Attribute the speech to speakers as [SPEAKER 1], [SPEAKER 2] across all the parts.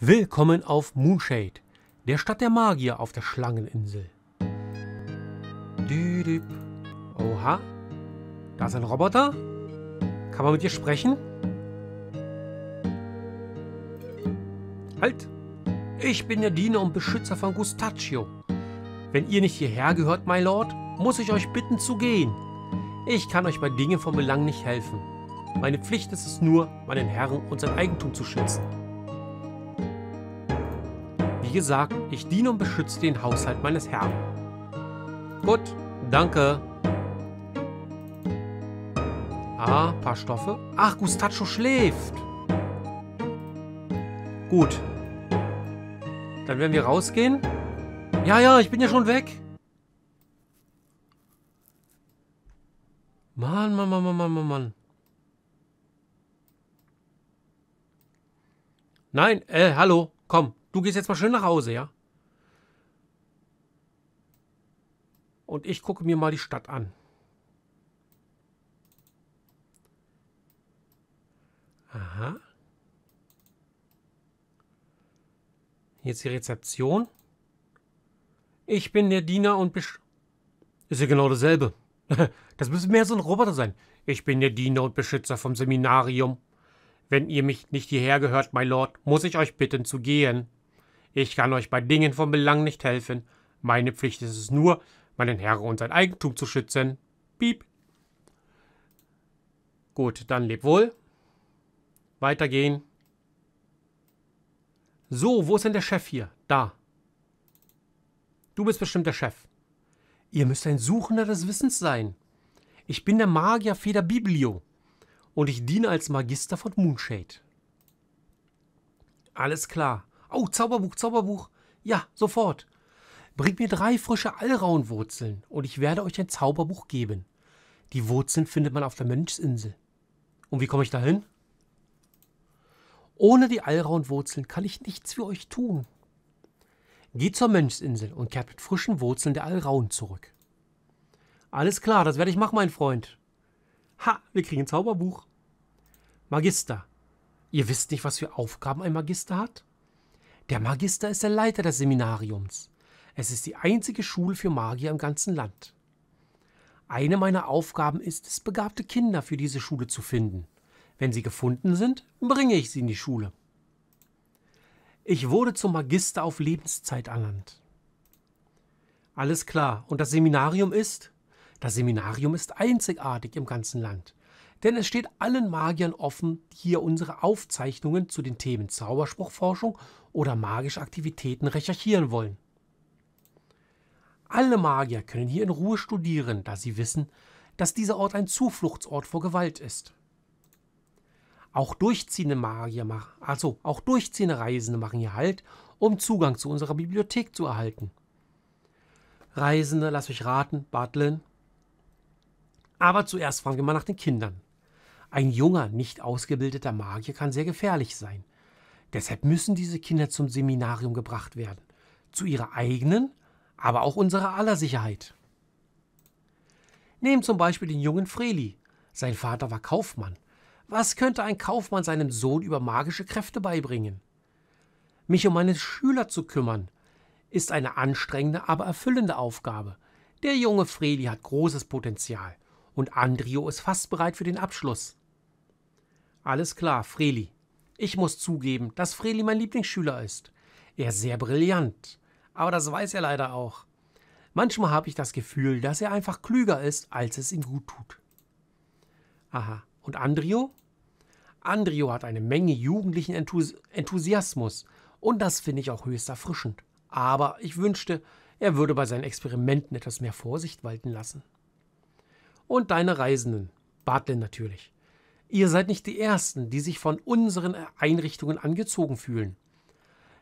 [SPEAKER 1] Willkommen auf Moonshade, der Stadt der Magier auf der Schlangeninsel. Düdüp. Oha, da ist ein Roboter. Kann man mit dir sprechen? Halt! Ich bin der Diener und Beschützer von Gustaccio. Wenn ihr nicht hierher gehört, my Lord, muss ich euch bitten zu gehen. Ich kann euch bei Dingen von Belang nicht helfen. Meine Pflicht ist es nur, meinen Herrn und sein Eigentum zu schützen. Wie gesagt, ich diene und beschütze den Haushalt meines Herrn. Gut, danke. Ah, paar Stoffe. Ach, Gustacho schläft. Gut. Dann werden wir rausgehen. Ja, ja, ich bin ja schon weg. Mann, Mann, Mann, Mann, Mann, Mann, Mann. Nein, äh, hallo, komm. Du gehst jetzt mal schön nach Hause, ja? Und ich gucke mir mal die Stadt an. Aha. Jetzt die Rezeption. Ich bin der Diener und besch... Ist ja genau dasselbe. Das müsste mehr so ein Roboter sein. Ich bin der Diener und Beschützer vom Seminarium. Wenn ihr mich nicht hierher gehört, mein Lord, muss ich euch bitten zu gehen. Ich kann euch bei Dingen von Belang nicht helfen. Meine Pflicht ist es nur, meinen Herrn und sein Eigentum zu schützen. Piep. Gut, dann leb wohl. Weitergehen. So, wo ist denn der Chef hier? Da. Du bist bestimmt der Chef. Ihr müsst ein Suchender des Wissens sein. Ich bin der Magier Feder Biblio und ich diene als Magister von Moonshade. Alles klar. Oh, Zauberbuch, Zauberbuch. Ja, sofort. Bringt mir drei frische Allraunwurzeln und ich werde euch ein Zauberbuch geben. Die Wurzeln findet man auf der Mönchsinsel. Und wie komme ich dahin? Ohne die Allraunwurzeln kann ich nichts für euch tun. Geht zur Mönchsinsel und kehrt mit frischen Wurzeln der Allraun zurück. Alles klar, das werde ich machen, mein Freund. Ha, wir kriegen ein Zauberbuch. Magister, ihr wisst nicht, was für Aufgaben ein Magister hat? Der Magister ist der Leiter des Seminariums. Es ist die einzige Schule für Magier im ganzen Land. Eine meiner Aufgaben ist es, begabte Kinder für diese Schule zu finden. Wenn sie gefunden sind, bringe ich sie in die Schule. Ich wurde zum Magister auf Lebenszeit ernannt. Alles klar. Und das Seminarium ist? Das Seminarium ist einzigartig im ganzen Land. Denn es steht allen Magiern offen, hier unsere Aufzeichnungen zu den Themen Zauberspruchforschung oder magische Aktivitäten recherchieren wollen. Alle Magier können hier in Ruhe studieren, da sie wissen, dass dieser Ort ein Zufluchtsort vor Gewalt ist. Auch durchziehende Magier machen, also auch durchziehende Reisende machen hier Halt, um Zugang zu unserer Bibliothek zu erhalten. Reisende, lass mich raten, Bartlin. Aber zuerst fragen wir mal nach den Kindern. Ein junger, nicht ausgebildeter Magier kann sehr gefährlich sein. Deshalb müssen diese Kinder zum Seminarium gebracht werden. Zu ihrer eigenen, aber auch unserer aller Sicherheit. Nehmen zum Beispiel den jungen Freli. Sein Vater war Kaufmann. Was könnte ein Kaufmann seinem Sohn über magische Kräfte beibringen? Mich um meine Schüler zu kümmern, ist eine anstrengende, aber erfüllende Aufgabe. Der junge Freli hat großes Potenzial und Andrio ist fast bereit für den Abschluss. Alles klar, Freli. Ich muss zugeben, dass Freli mein Lieblingsschüler ist. Er ist sehr brillant, aber das weiß er leider auch. Manchmal habe ich das Gefühl, dass er einfach klüger ist, als es ihm gut tut. Aha, und Andrio? Andrio hat eine Menge jugendlichen Enthus Enthusiasmus und das finde ich auch höchst erfrischend. Aber ich wünschte, er würde bei seinen Experimenten etwas mehr Vorsicht walten lassen. Und deine Reisenden, Bartlin natürlich. Ihr seid nicht die Ersten, die sich von unseren Einrichtungen angezogen fühlen.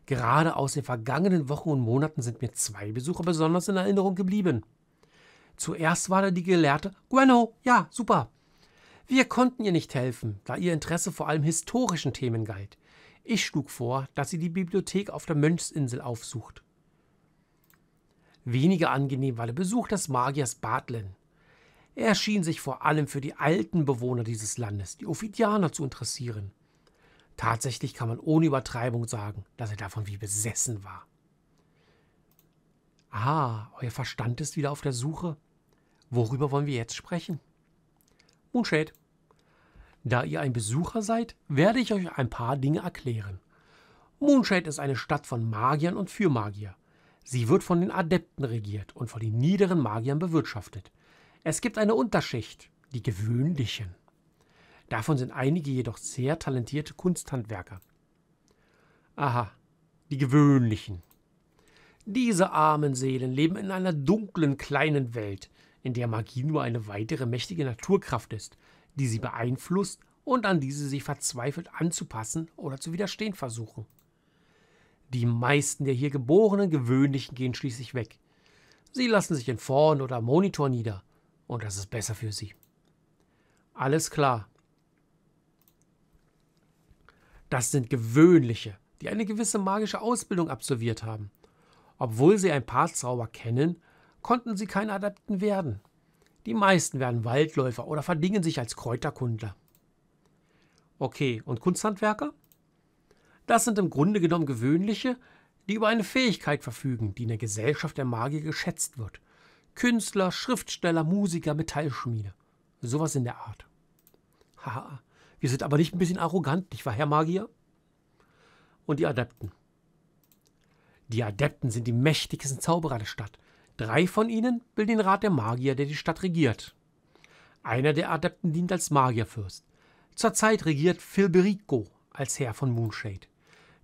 [SPEAKER 1] Gerade aus den vergangenen Wochen und Monaten sind mir zwei Besucher besonders in Erinnerung geblieben. Zuerst war da die Gelehrte Gueno, ja, super. Wir konnten ihr nicht helfen, da ihr Interesse vor allem historischen Themen galt. Ich schlug vor, dass sie die Bibliothek auf der Mönchsinsel aufsucht. Weniger angenehm war der Besuch des Magiers Bartlin. Er schien sich vor allem für die alten Bewohner dieses Landes, die Ophidianer, zu interessieren. Tatsächlich kann man ohne Übertreibung sagen, dass er davon wie besessen war. Ah, euer Verstand ist wieder auf der Suche. Worüber wollen wir jetzt sprechen? Moonshade. Da ihr ein Besucher seid, werde ich euch ein paar Dinge erklären. Moonshade ist eine Stadt von Magiern und für Magier. Sie wird von den Adepten regiert und von den niederen Magiern bewirtschaftet. Es gibt eine Unterschicht, die gewöhnlichen. Davon sind einige jedoch sehr talentierte Kunsthandwerker. Aha, die gewöhnlichen. Diese armen Seelen leben in einer dunklen kleinen Welt, in der Magie nur eine weitere mächtige Naturkraft ist, die sie beeinflusst und an die sie sich verzweifelt anzupassen oder zu widerstehen versuchen. Die meisten der hier geborenen Gewöhnlichen gehen schließlich weg. Sie lassen sich in Forn oder Monitor nieder, und das ist besser für sie. Alles klar. Das sind gewöhnliche, die eine gewisse magische Ausbildung absolviert haben. Obwohl sie ein paar Zauber kennen, konnten sie keine Adepten werden. Die meisten werden Waldläufer oder verdingen sich als Kräuterkundler. Okay, und Kunsthandwerker? Das sind im Grunde genommen gewöhnliche, die über eine Fähigkeit verfügen, die in der Gesellschaft der Magie geschätzt wird. Künstler, Schriftsteller, Musiker, Metallschmiede. Sowas in der Art. Haha, wir sind aber nicht ein bisschen arrogant, nicht wahr, Herr Magier? Und die Adepten. Die Adepten sind die mächtigsten Zauberer der Stadt. Drei von ihnen bilden den Rat der Magier, der die Stadt regiert. Einer der Adepten dient als Magierfürst. Zurzeit regiert Filberico als Herr von Moonshade.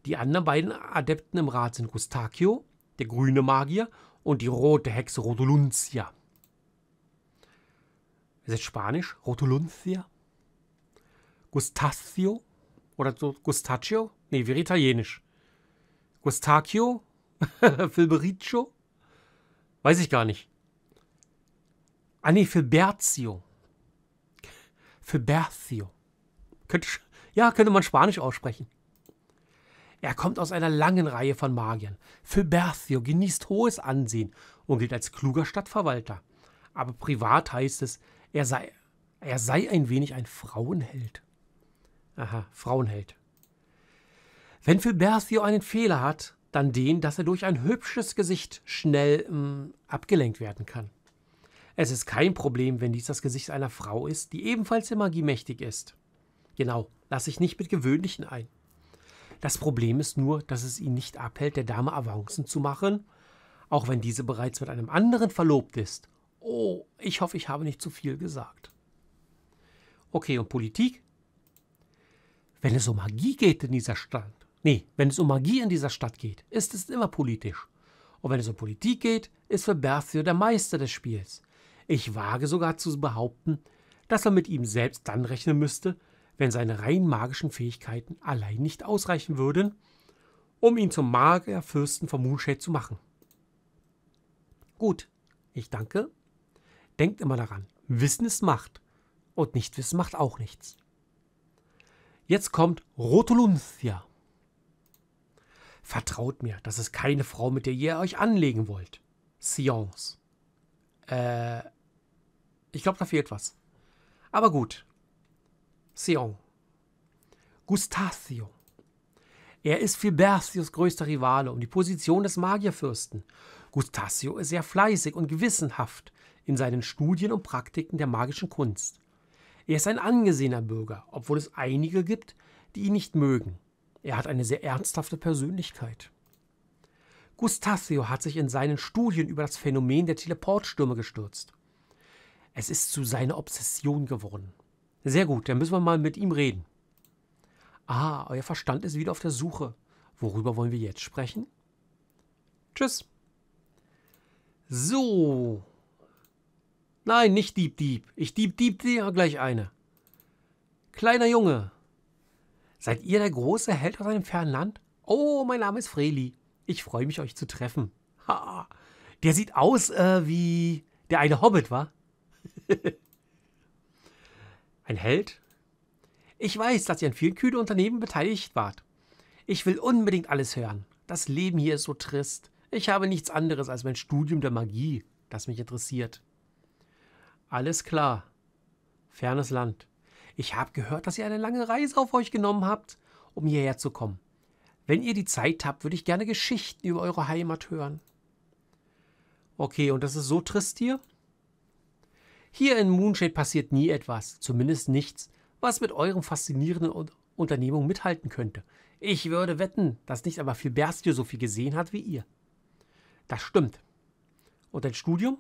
[SPEAKER 1] Die anderen beiden Adepten im Rat sind Gustacchio, der grüne Magier, und die rote Hexe Rotulunzia. Ist das Spanisch? Rotulunzia? Gustazio? Oder so Gustaccio? Nee, wäre Italienisch. Gustacchio? Filbericcio? Weiß ich gar nicht. Ah nee, Filbertio. Filbertio. Könnte, ja, könnte man Spanisch aussprechen. Er kommt aus einer langen Reihe von Magiern. Philberthio genießt hohes Ansehen und gilt als kluger Stadtverwalter. Aber privat heißt es, er sei, er sei ein wenig ein Frauenheld. Aha, Frauenheld. Wenn Philberthio einen Fehler hat, dann den, dass er durch ein hübsches Gesicht schnell mh, hm, abgelenkt werden kann. Es ist kein Problem, wenn dies das Gesicht einer Frau ist, die ebenfalls der Magie mächtig ist. Genau, lass dich nicht mit Gewöhnlichen ein. Das Problem ist nur, dass es ihn nicht abhält, der Dame Avancen zu machen, auch wenn diese bereits mit einem anderen verlobt ist. Oh, ich hoffe, ich habe nicht zu viel gesagt. Okay, und Politik? Wenn es um Magie geht in dieser Stadt, nee, wenn es um Magie in dieser Stadt geht, ist es immer politisch. Und wenn es um Politik geht, ist Verberthio der Meister des Spiels. Ich wage sogar zu behaupten, dass man mit ihm selbst dann rechnen müsste, wenn seine rein magischen Fähigkeiten allein nicht ausreichen würden, um ihn zum Magierfürsten von Moonshade zu machen. Gut, ich danke. Denkt immer daran, Wissen ist Macht und Nichtwissen macht auch nichts. Jetzt kommt Rotolunthia. Vertraut mir, das ist keine Frau, mit der ihr euch anlegen wollt. Science. Äh, ich glaube, da fehlt was. Aber gut, Gustacion. Gustatius. Er ist Filbertius größter Rivale um die Position des Magierfürsten. Gustatius ist sehr fleißig und gewissenhaft in seinen Studien und Praktiken der magischen Kunst. Er ist ein angesehener Bürger, obwohl es einige gibt, die ihn nicht mögen. Er hat eine sehr ernsthafte Persönlichkeit. Gustatius hat sich in seinen Studien über das Phänomen der Teleportstürme gestürzt. Es ist zu seiner Obsession geworden. Sehr gut, dann müssen wir mal mit ihm reden. Ah, euer Verstand ist wieder auf der Suche. Worüber wollen wir jetzt sprechen? Tschüss. So. Nein, nicht Dieb Dieb. Ich Dieb Dieb dir gleich eine. Kleiner Junge. Seid ihr der große Held aus einem fernen Land? Oh, mein Name ist Freli. Ich freue mich, euch zu treffen. Ha, der sieht aus äh, wie der eine Hobbit, war. Ein Held? Ich weiß, dass ihr an vielen kühlen Unternehmen beteiligt wart. Ich will unbedingt alles hören. Das Leben hier ist so trist. Ich habe nichts anderes als mein Studium der Magie, das mich interessiert. Alles klar. Fernes Land. Ich habe gehört, dass ihr eine lange Reise auf euch genommen habt, um hierher zu kommen. Wenn ihr die Zeit habt, würde ich gerne Geschichten über eure Heimat hören. Okay, und das ist so trist hier? Hier in Moonshade passiert nie etwas, zumindest nichts, was mit eurem faszinierenden Unternehmung mithalten könnte. Ich würde wetten, dass nicht aber viel Berstio so viel gesehen hat wie ihr. Das stimmt. Und dein Studium?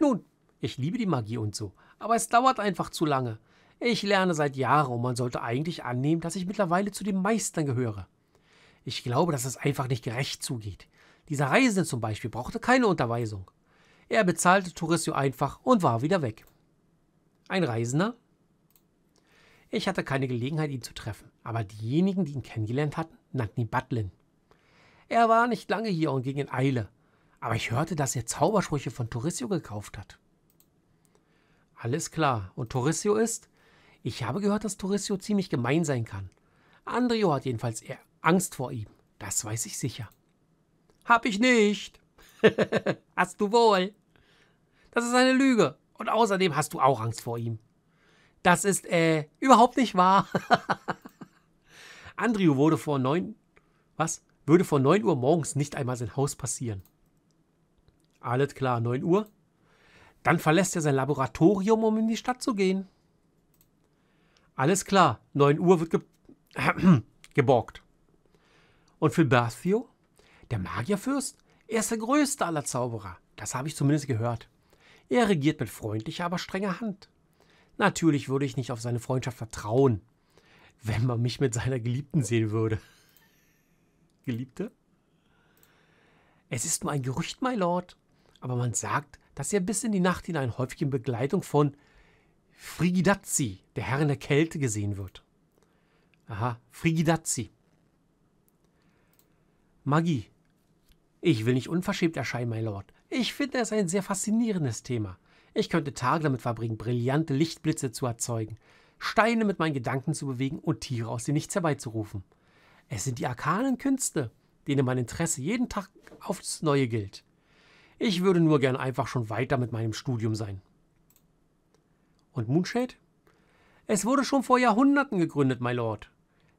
[SPEAKER 1] Nun, ich liebe die Magie und so, aber es dauert einfach zu lange. Ich lerne seit Jahren und man sollte eigentlich annehmen, dass ich mittlerweile zu den Meistern gehöre. Ich glaube, dass es einfach nicht gerecht zugeht. Dieser Reisende zum Beispiel brauchte keine Unterweisung. Er bezahlte Touristio einfach und war wieder weg. Ein Reisender? Ich hatte keine Gelegenheit, ihn zu treffen, aber diejenigen, die ihn kennengelernt hatten, nannten ihn Butlin. Er war nicht lange hier und ging in Eile, aber ich hörte, dass er Zaubersprüche von Touristio gekauft hat. Alles klar, und Touristio ist? Ich habe gehört, dass Touristio ziemlich gemein sein kann. Andrio hat jedenfalls eher Angst vor ihm, das weiß ich sicher. Hab ich nicht. Hast du wohl. Das ist eine Lüge. Und außerdem hast du auch Angst vor ihm. Das ist, äh, überhaupt nicht wahr. Andrew wurde vor neun, was? Würde vor 9 Uhr morgens nicht einmal sein Haus passieren. Alles klar, 9 Uhr. Dann verlässt er sein Laboratorium, um in die Stadt zu gehen. Alles klar, 9 Uhr wird ge äh, geborgt. Und für Der Magierfürst? Er ist der größte aller Zauberer. Das habe ich zumindest gehört. Er regiert mit freundlicher, aber strenger Hand. Natürlich würde ich nicht auf seine Freundschaft vertrauen, wenn man mich mit seiner Geliebten sehen würde. Geliebte? Es ist nur ein Gerücht, my Lord, aber man sagt, dass er bis in die Nacht hinein häufig in Begleitung von Frigidazzi, der Herr in der Kälte, gesehen wird. Aha, Frigidazzi. Magie. Ich will nicht unverschämt erscheinen, my Lord, ich finde es ein sehr faszinierendes Thema. Ich könnte Tage damit verbringen, brillante Lichtblitze zu erzeugen, Steine mit meinen Gedanken zu bewegen und Tiere aus dem Nichts herbeizurufen. Es sind die arkanen Künste, denen mein Interesse jeden Tag aufs Neue gilt. Ich würde nur gern einfach schon weiter mit meinem Studium sein. Und Moonshade? Es wurde schon vor Jahrhunderten gegründet, my Lord.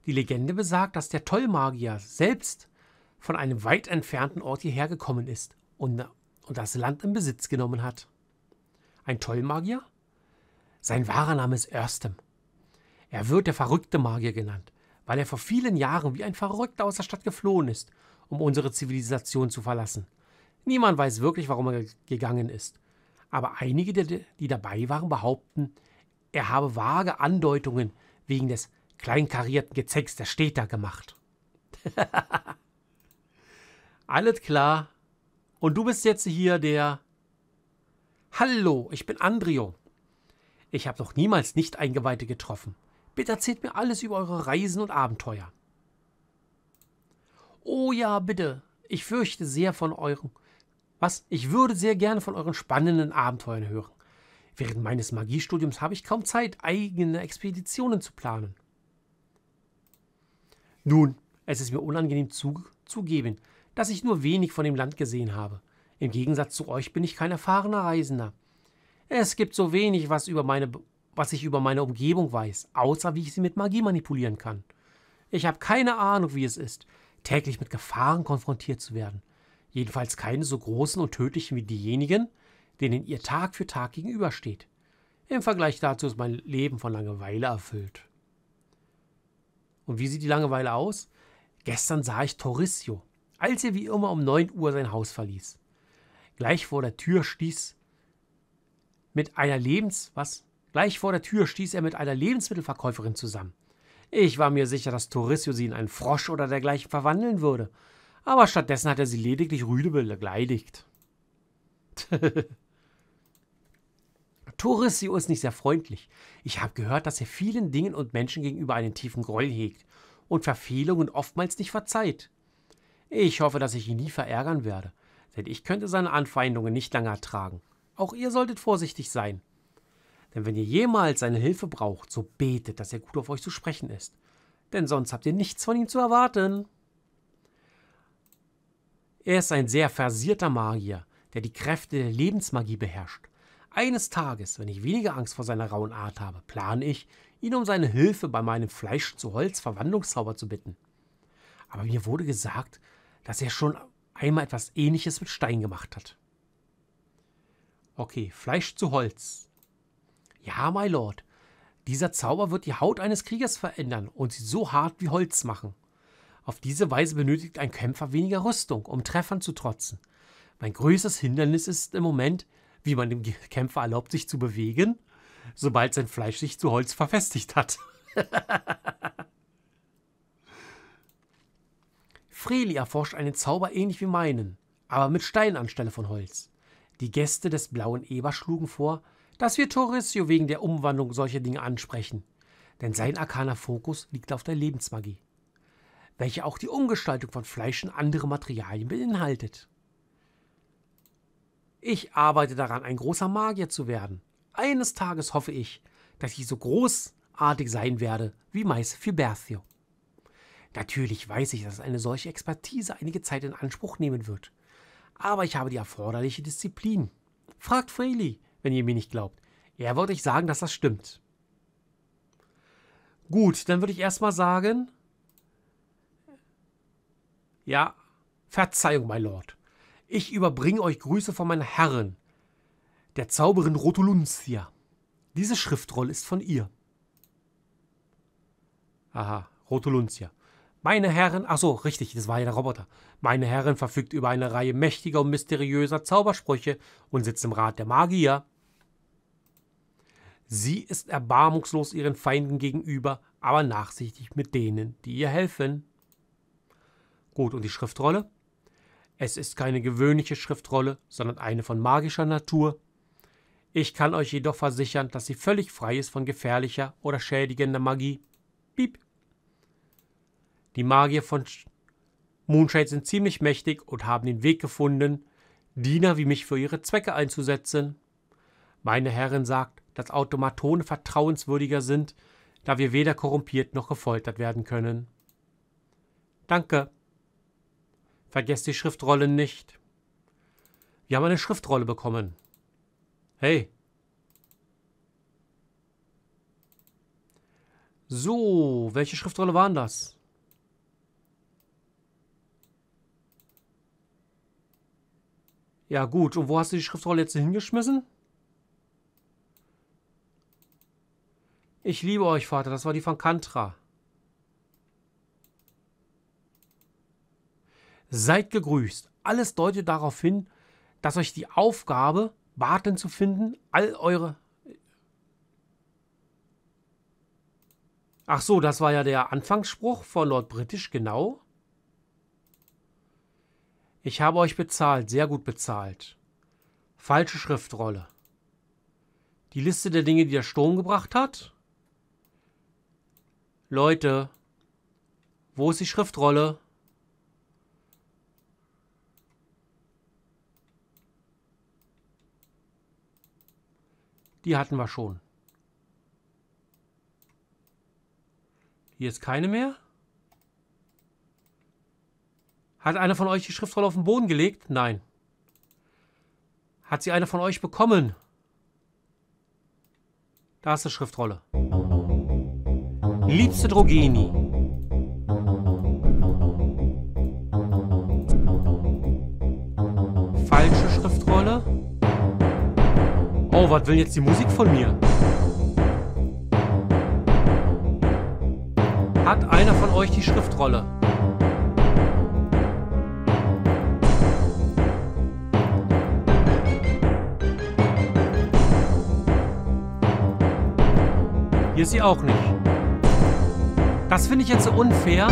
[SPEAKER 1] Die Legende besagt, dass der Tollmagier selbst von einem weit entfernten Ort hierher gekommen ist, um, und das Land in Besitz genommen hat. Ein Tollmagier? Sein wahrer Name ist Erstem. Er wird der verrückte Magier genannt, weil er vor vielen Jahren wie ein Verrückter aus der Stadt geflohen ist, um unsere Zivilisation zu verlassen. Niemand weiß wirklich, warum er gegangen ist. Aber einige, die dabei waren, behaupten, er habe vage Andeutungen wegen des kleinkarierten Gezecks der Städter gemacht. Alles klar, und du bist jetzt hier der. Hallo, ich bin Andrio. Ich habe noch niemals Nicht-Eingeweihte getroffen. Bitte erzählt mir alles über eure Reisen und Abenteuer. Oh ja, bitte. Ich fürchte sehr von euren. Was? Ich würde sehr gerne von euren spannenden Abenteuern hören. Während meines Magiestudiums habe ich kaum Zeit, eigene Expeditionen zu planen. Nun, es ist mir unangenehm zu, zugeben, dass ich nur wenig von dem Land gesehen habe. Im Gegensatz zu euch bin ich kein erfahrener Reisender. Es gibt so wenig, was, über meine, was ich über meine Umgebung weiß, außer wie ich sie mit Magie manipulieren kann. Ich habe keine Ahnung, wie es ist, täglich mit Gefahren konfrontiert zu werden. Jedenfalls keine so großen und tödlichen wie diejenigen, denen ihr Tag für Tag gegenübersteht. Im Vergleich dazu ist mein Leben von Langeweile erfüllt. Und wie sieht die Langeweile aus? Gestern sah ich Torricio, als er wie immer um 9 Uhr sein Haus verließ. Gleich vor der Tür stieß mit einer Lebens was? Gleich vor der Tür stieß er mit einer Lebensmittelverkäuferin zusammen. Ich war mir sicher, dass Torissio sie in einen Frosch oder dergleichen verwandeln würde, aber stattdessen hat er sie lediglich rüde beleidigt. Torissio ist nicht sehr freundlich. Ich habe gehört, dass er vielen Dingen und Menschen gegenüber einen tiefen Groll hegt und Verfehlungen oftmals nicht verzeiht. Ich hoffe, dass ich ihn nie verärgern werde, denn ich könnte seine Anfeindungen nicht lange ertragen. Auch ihr solltet vorsichtig sein. Denn wenn ihr jemals seine Hilfe braucht, so betet, dass er gut auf euch zu sprechen ist. Denn sonst habt ihr nichts von ihm zu erwarten. Er ist ein sehr versierter Magier, der die Kräfte der Lebensmagie beherrscht. Eines Tages, wenn ich weniger Angst vor seiner rauen Art habe, plane ich, ihn um seine Hilfe bei meinem Fleisch zu Holz Verwandlungszauber zu bitten. Aber mir wurde gesagt, dass er schon einmal etwas Ähnliches mit Stein gemacht hat. Okay, Fleisch zu Holz. Ja, my Lord. Dieser Zauber wird die Haut eines Kriegers verändern und sie so hart wie Holz machen. Auf diese Weise benötigt ein Kämpfer weniger Rüstung, um Treffern zu trotzen. Mein größtes Hindernis ist im Moment, wie man dem Kämpfer erlaubt, sich zu bewegen, sobald sein Fleisch sich zu Holz verfestigt hat. Freli erforscht einen Zauber ähnlich wie meinen, aber mit Stein anstelle von Holz. Die Gäste des Blauen Eber schlugen vor, dass wir Torresio wegen der Umwandlung solcher Dinge ansprechen, denn sein arkaner Fokus liegt auf der Lebensmagie, welche auch die Umgestaltung von Fleisch und andere Materialien beinhaltet. Ich arbeite daran, ein großer Magier zu werden. Eines Tages hoffe ich, dass ich so großartig sein werde wie Mais Fiberthio. Natürlich weiß ich, dass eine solche Expertise einige Zeit in Anspruch nehmen wird. Aber ich habe die erforderliche Disziplin. Fragt Freely, wenn ihr mir nicht glaubt. Er würde euch sagen, dass das stimmt. Gut, dann würde ich erstmal sagen. Ja, Verzeihung, mein Lord. Ich überbringe euch Grüße von meiner Herrin, der Zauberin Rotulunzia. Diese Schriftrolle ist von ihr. Aha, Rotulunzia. Meine Herren, ach so, richtig, das war ja der Roboter. Meine Herren verfügt über eine Reihe mächtiger und mysteriöser Zaubersprüche und sitzt im Rat der Magier. Sie ist erbarmungslos ihren Feinden gegenüber, aber nachsichtig mit denen, die ihr helfen. Gut, und die Schriftrolle? Es ist keine gewöhnliche Schriftrolle, sondern eine von magischer Natur. Ich kann euch jedoch versichern, dass sie völlig frei ist von gefährlicher oder schädigender Magie. Piep. Die Magier von Moonshade sind ziemlich mächtig und haben den Weg gefunden, Diener wie mich für ihre Zwecke einzusetzen. Meine Herrin sagt, dass Automatone vertrauenswürdiger sind, da wir weder korrumpiert noch gefoltert werden können. Danke. Vergesst die Schriftrollen nicht. Wir haben eine Schriftrolle bekommen. Hey. So, welche Schriftrolle waren das? Ja gut, und wo hast du die Schriftrolle jetzt hingeschmissen? Ich liebe euch, Vater. Das war die von Kantra. Seid gegrüßt. Alles deutet darauf hin, dass euch die Aufgabe, Barten zu finden, all eure... Ach so, das war ja der Anfangsspruch von Lord British, genau. Ich habe euch bezahlt, sehr gut bezahlt. Falsche Schriftrolle. Die Liste der Dinge, die der Sturm gebracht hat. Leute, wo ist die Schriftrolle? Die hatten wir schon. Hier ist keine mehr. Hat einer von euch die Schriftrolle auf den Boden gelegt? Nein. Hat sie einer von euch bekommen? Da ist die Schriftrolle. Liebste Drogeni. Falsche Schriftrolle. Oh, was will jetzt die Musik von mir? Hat einer von euch die Schriftrolle? wir sie auch nicht. Das finde ich jetzt so unfair,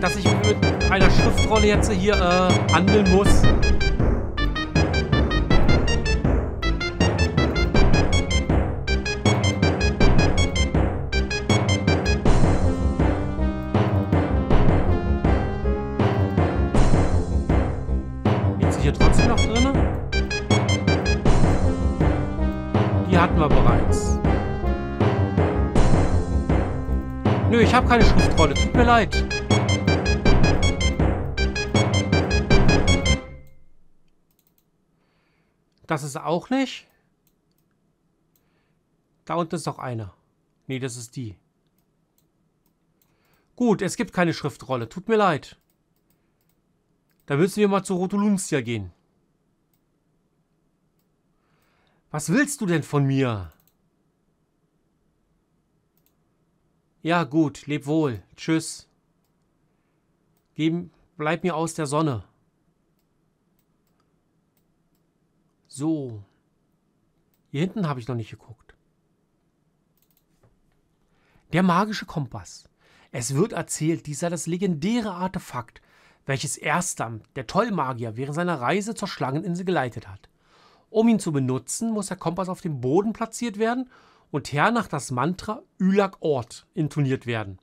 [SPEAKER 1] dass ich mit einer Schriftrolle jetzt hier äh, handeln muss. keine Schuftrolle. Tut mir leid. Das ist auch nicht. Da unten ist noch einer. Nee, das ist die. Gut, es gibt keine Schriftrolle. Tut mir leid. Da müssen wir mal zu Rotolumstia gehen. Was willst du denn von mir? Ja, gut, leb wohl. Tschüss. Geh, bleib mir aus der Sonne. So. Hier hinten habe ich noch nicht geguckt. Der magische Kompass. Es wird erzählt, dies sei das legendäre Artefakt, welches Erstam, der Tollmagier, während seiner Reise zur Schlangeninsel geleitet hat. Um ihn zu benutzen, muss der Kompass auf dem Boden platziert werden und hernach das Mantra Ülak Ort intoniert werden.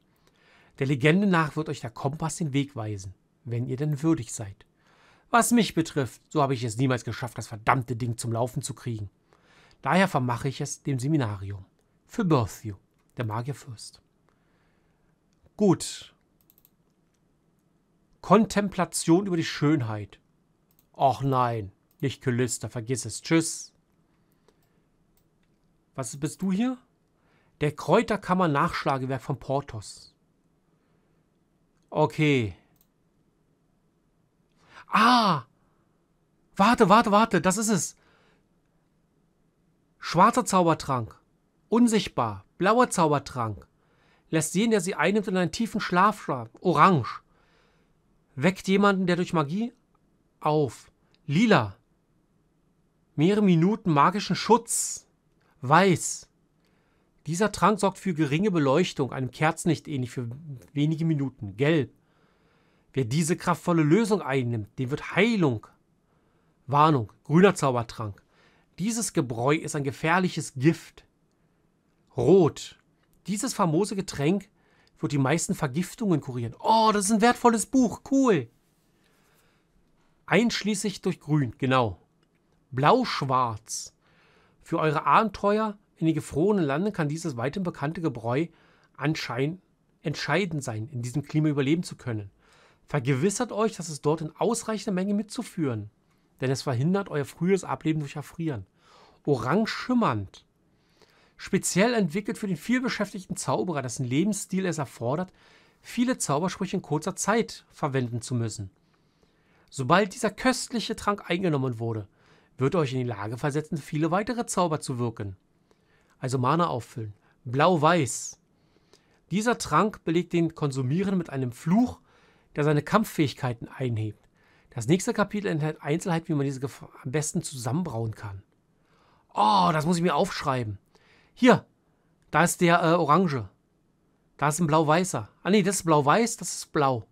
[SPEAKER 1] Der Legende nach wird euch der Kompass den Weg weisen, wenn ihr denn würdig seid. Was mich betrifft, so habe ich es niemals geschafft, das verdammte Ding zum Laufen zu kriegen. Daher vermache ich es dem Seminarium. Für Berthew, der Magierfürst. Gut. Kontemplation über die Schönheit. Och nein, nicht Gelüster, vergiss es. Tschüss. Was bist du hier? Der Kräuterkammer Nachschlagewerk von Portos. Okay. Ah! Warte, warte, warte, das ist es. Schwarzer Zaubertrank. Unsichtbar. Blauer Zaubertrank. Lässt jeden, der sie einnimmt, in einen tiefen Schlaf schlafen. Orange. Weckt jemanden, der durch Magie auf. Lila. Mehrere Minuten magischen Schutz. Weiß. Dieser Trank sorgt für geringe Beleuchtung, einem Kerzenlicht ähnlich, für wenige Minuten. Gelb. Wer diese kraftvolle Lösung einnimmt, dem wird Heilung. Warnung, grüner Zaubertrank. Dieses Gebräu ist ein gefährliches Gift. Rot. Dieses famose Getränk wird die meisten Vergiftungen kurieren. Oh, das ist ein wertvolles Buch. Cool. Einschließlich durch Grün, genau. Blau-Schwarz. Für eure Abenteuer in die gefrorenen Lande kann dieses weitem bekannte Gebräu anscheinend entscheidend sein, in diesem Klima überleben zu können. Vergewissert euch, dass es dort in ausreichender Menge mitzuführen, denn es verhindert euer frühes Ableben durch Erfrieren. Orange schimmernd. Speziell entwickelt für den vielbeschäftigten Zauberer, dessen Lebensstil es erfordert, viele Zaubersprüche in kurzer Zeit verwenden zu müssen. Sobald dieser köstliche Trank eingenommen wurde, wird euch in die Lage versetzen, viele weitere Zauber zu wirken. Also Mana auffüllen. Blau-Weiß. Dieser Trank belegt den Konsumieren mit einem Fluch, der seine Kampffähigkeiten einhebt. Das nächste Kapitel enthält Einzelheiten, wie man diese am besten zusammenbrauen kann. Oh, das muss ich mir aufschreiben. Hier, da ist der äh, Orange. Da ist ein blau-weißer. Ah nee, das ist blau-weiß, das ist blau.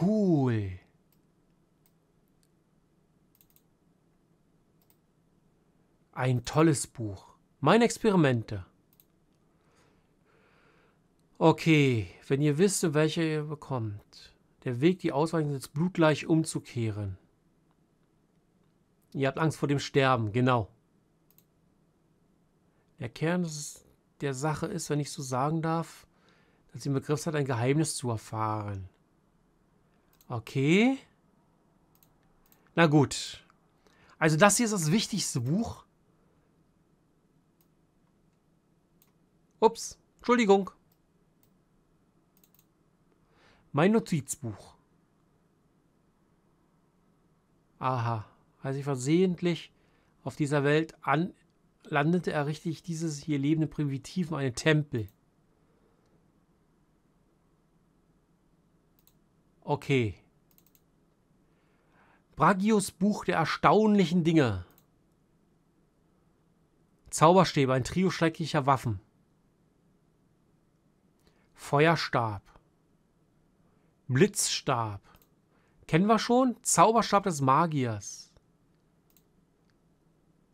[SPEAKER 1] Cool. Ein tolles Buch. Meine Experimente. Okay, wenn ihr wisst, welche ihr bekommt. Der Weg, die Ausweichung ist blutgleich umzukehren. Ihr habt Angst vor dem Sterben, genau. Der Kern der Sache ist, wenn ich so sagen darf, dass sie im Begriff hat, ein Geheimnis zu erfahren. Okay. Na gut. Also das hier ist das wichtigste Buch. Ups, Entschuldigung. Mein Notizbuch. Aha, als ich versehentlich auf dieser Welt an landete, errichte ich dieses hier lebende Primitiven einen Tempel. Okay. Bragios Buch der erstaunlichen Dinge. Zauberstäbe, ein Trio schrecklicher Waffen. Feuerstab. Blitzstab. Kennen wir schon? Zauberstab des Magiers.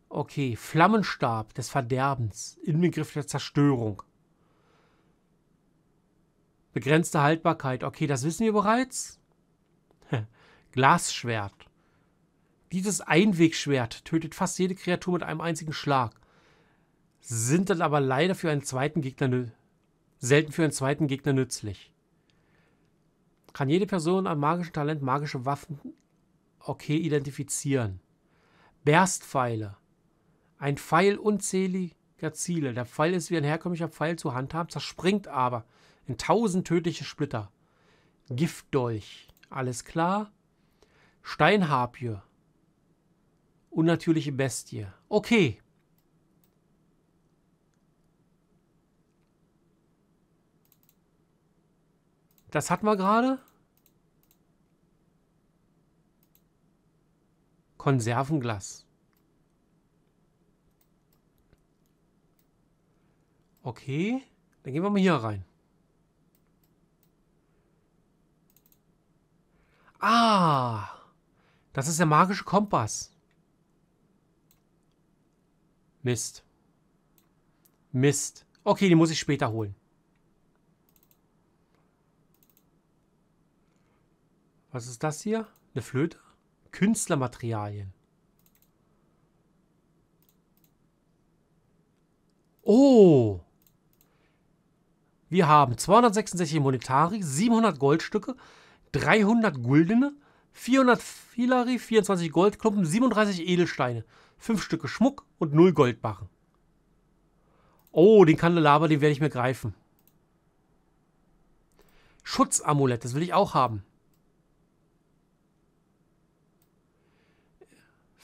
[SPEAKER 1] Okay, Flammenstab des Verderbens. Inbegriff der Zerstörung. Begrenzte Haltbarkeit. Okay, das wissen wir bereits. Glasschwert. Dieses Einwegschwert tötet fast jede Kreatur mit einem einzigen Schlag. Sind dann aber leider für einen zweiten Gegner selten für einen zweiten Gegner nützlich. Kann jede Person an magischem Talent magische Waffen okay identifizieren. Berstpfeile. Ein Pfeil unzähliger Ziele. Der Pfeil ist wie ein herkömmlicher Pfeil zu handhaben, zerspringt aber in tausend tödliche Splitter. Giftdolch. Alles klar. Steinharpie. Unnatürliche Bestie. Okay. Das hatten wir gerade. Konservenglas. Okay, dann gehen wir mal hier rein. Ah, das ist der magische Kompass. Mist. Mist. Okay, den muss ich später holen. Was ist das hier? Eine Flöte? Künstlermaterialien. Oh! Wir haben 266 Monetari, 700 Goldstücke, 300 Guldene, 400 Filari, 24 Goldklumpen, 37 Edelsteine, 5 Stücke Schmuck und 0 Goldbarren. Oh, den Kandelaber, den werde ich mir greifen. Schutzamulett, das will ich auch haben.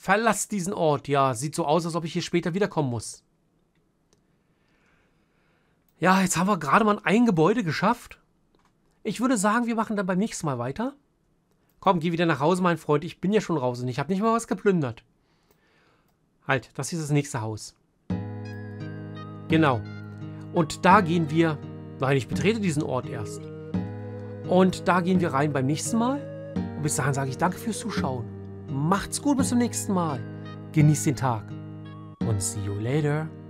[SPEAKER 1] Verlass diesen Ort, ja, sieht so aus, als ob ich hier später wiederkommen muss. Ja, jetzt haben wir gerade mal ein Gebäude geschafft. Ich würde sagen, wir machen dann beim nächsten Mal weiter. Komm, geh wieder nach Hause, mein Freund. Ich bin ja schon raus und ich habe nicht mal was geplündert. Halt, das ist das nächste Haus. Genau. Und da gehen wir... Nein, ich betrete diesen Ort erst. Und da gehen wir rein beim nächsten Mal. Und bis dahin sage ich danke fürs Zuschauen. Macht's gut bis zum nächsten Mal. Genießt den Tag und see you later.